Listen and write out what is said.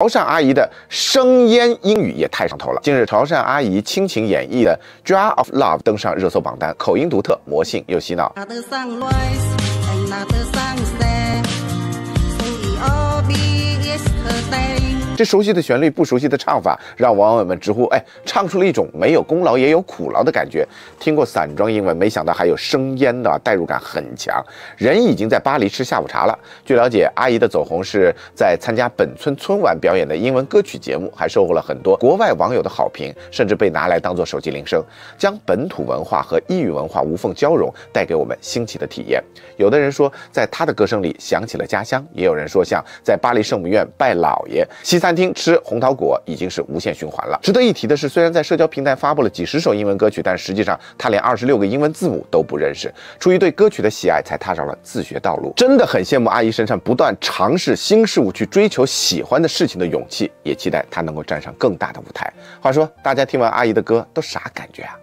潮汕阿姨的生腌英语也太上头了！近日，潮汕阿姨倾情演绎的《d r a r of Love》登上热搜榜单，口音独特，魔性又洗脑。这熟悉的旋律，不熟悉的唱法，让网友们直呼：“哎，唱出了一种没有功劳也有苦劳的感觉。”听过散装英文，没想到还有生腌的，代入感很强。人已经在巴黎吃下午茶了。据了解，阿姨的走红是在参加本村春晚表演的英文歌曲节目，还收获了很多国外网友的好评，甚至被拿来当做手机铃声，将本土文化和异域文化无缝交融，带给我们新奇的体验。有的人说，在她的歌声里想起了家乡，也有人说像在巴黎圣母院拜老爷，西撒。餐厅吃红桃果已经是无限循环了。值得一提的是，虽然在社交平台发布了几十首英文歌曲，但实际上他连二十六个英文字母都不认识。出于对歌曲的喜爱，才踏上了自学道路。真的很羡慕阿姨身上不断尝试新事物、去追求喜欢的事情的勇气，也期待她能够站上更大的舞台。话说，大家听完阿姨的歌都啥感觉啊？